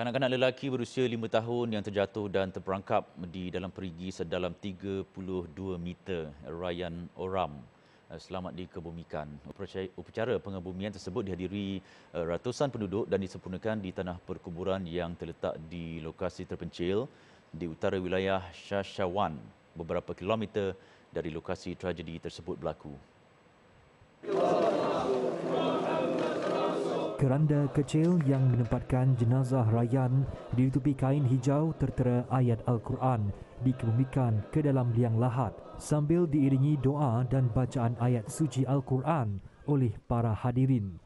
Kanak-kanak lelaki berusia 5 tahun yang terjatuh dan terperangkap di dalam perigi sedalam 32 meter Ryan Oram eh, selamat dikebumikan. Upacara pengebumian tersebut dihadiri eh, ratusan penduduk dan disempurnakan di tanah perkuburan yang terletak di lokasi terpencil di utara wilayah Shashawan beberapa kilometer dari lokasi tragedi tersebut berlaku. Allah. Keranda kecil yang menempatkan jenazah Rayyan ditutupi kain hijau tertera ayat Al-Quran dikebumikan ke dalam liang lahat sambil diiringi doa dan bacaan ayat suci Al-Quran oleh para hadirin.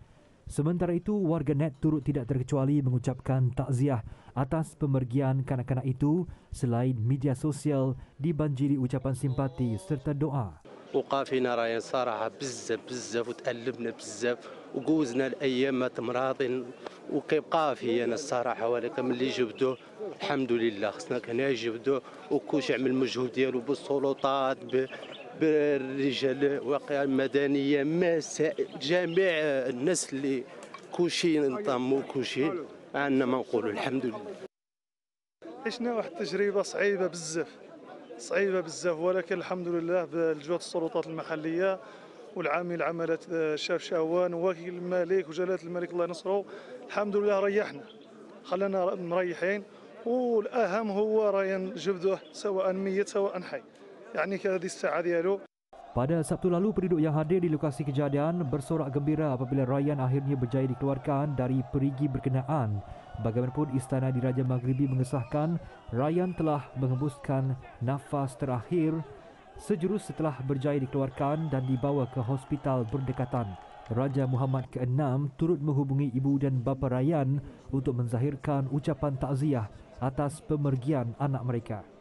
Sementara itu, warganet turut tidak terkecuali mengucapkan takziah atas pemergian kanak-kanak itu selain media sosial dibanjiri ucapan simpati serta doa. وقافينا راهي صراحه بزاف بزاف وتالمنا بزاف وجوزنا الايام ما تمراضين وكيبقى في انا الصراحه ولكن ملي جبدوه الحمد لله خصنا هنا يجبدوه وكلشي عمل المجهود ديالو بالسلطات بالرجال واقع المدنيه مساء جميع الناس اللي كلشي انضموا كلشي عندنا ما نقولوا الحمد لله عشنا واحد التجربه صعيبه بزاف صعيبه بزاف ولكن الحمد لله بجهد السلطات المحليه والعامل عملة شاف شاوان وكيل الملك وجلالة الملك الله ينصره الحمد لله ريحنا خلانا مريحين والاهم هو راين جبده سواء ميت سواء حي يعني هذه الساعه ديالو Pada Sabtu lalu, penduduk yang hadir di lokasi kejadian bersorak gembira apabila Ryan akhirnya berjaya dikeluarkan dari perigi berkenaan Bagaimanapun Istana Diraja Maghribi mengesahkan Ryan telah menghembuskan nafas terakhir sejurus setelah berjaya dikeluarkan dan dibawa ke hospital berdekatan. Raja Muhammad ke-6 turut menghubungi ibu dan bapa Ryan untuk menzahirkan ucapan takziah atas pemergian anak mereka.